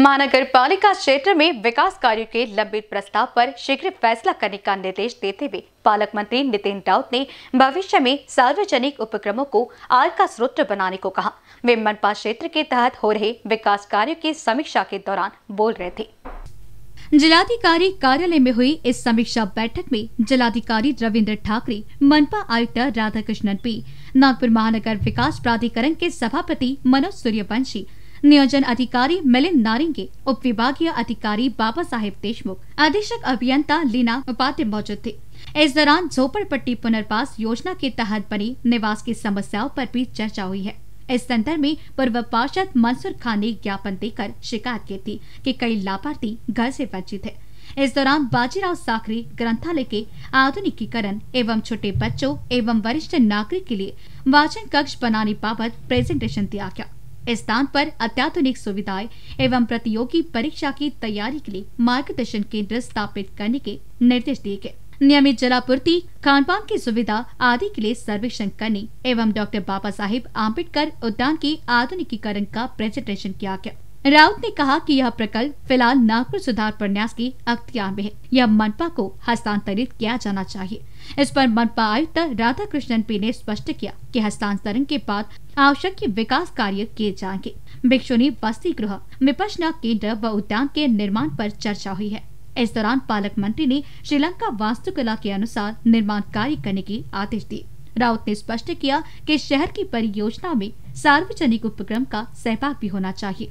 महानगर पालिका क्षेत्र में विकास कार्यो के लंबित प्रस्ताव पर शीघ्र फैसला करने का निर्देश देते हुए पालक मंत्री नितिन राउत ने भविष्य में सार्वजनिक उपक्रमों को आय का स्रोत बनाने को कहा वे मनपा क्षेत्र के तहत हो रहे विकास कार्यो की समीक्षा के दौरान बोल रहे थे जिलाधिकारी कार्यालय में हुई इस समीक्षा बैठक में जिलाधिकारी रविंद्र ठाकरे मनपा आयुक्त राधाकृष्णन पी नागपुर महानगर विकास प्राधिकरण के सभापति मनोज सूर्यवंशी नियोजन अधिकारी मिलिन नारिंगे उप विभागीय अधिकारी बाबा साहेब देशमुख अधीक्षक अभियंता लीना उपाध्याय मौजूद थे इस दौरान झोपड़पट्टी पुनर्वास योजना के तहत बनी निवास की समस्याओं पर भी चर्चा हुई है इस संदर्भ में पूर्व पार्षद मंसूर खान ने ज्ञापन देकर शिकायत की थी कि कई लाभार्थी घर से वंचित है इस दौरान बाजीराव साखरी ग्रंथालय के आधुनिकीकरण एवं छोटे बच्चों एवं वरिष्ठ नागरिक के लिए वाचन कक्ष बनाने बाबत प्रेजेंटेशन दिया गया इस स्थान पर अत्याधुनिक सुविधाएं एवं प्रतियोगी परीक्षा की तैयारी के लिए मार्गदर्शन केंद्र स्थापित करने के निर्देश दिए गए नियमित जलापूर्ति खान पान की सुविधा आदि के लिए सर्वेक्षण करने एवं डॉक्टर बाबा साहेब आम्बेडकर उद्यान के आधुनिकीकरण का प्रेजेंटेशन किया गया राउत ने कहा कि यह प्रकल्प फिलहाल नागपुर सुधार प्रन्यास की अख्तियार में है यह मनपा को हस्तांतरित किया जाना चाहिए इस पर मनपा आयुक्त राधा कृष्णन पी ने स्पष्ट किया कि हस्तांतरण के बाद आवश्यक विकास कार्य किए जाएंगे भिक्षुनी बस्ती गृह विपक्ष केंद्र व उद्यान के निर्माण पर चर्चा हुई है इस दौरान पालक मंत्री ने श्रीलंका वास्तुकला के अनुसार निर्माण कार्य करने के आदेश दिए राउत ने स्पष्ट किया कि शहर की परियोजना में सार्वजनिक उपक्रम का सहभाग भी होना चाहिए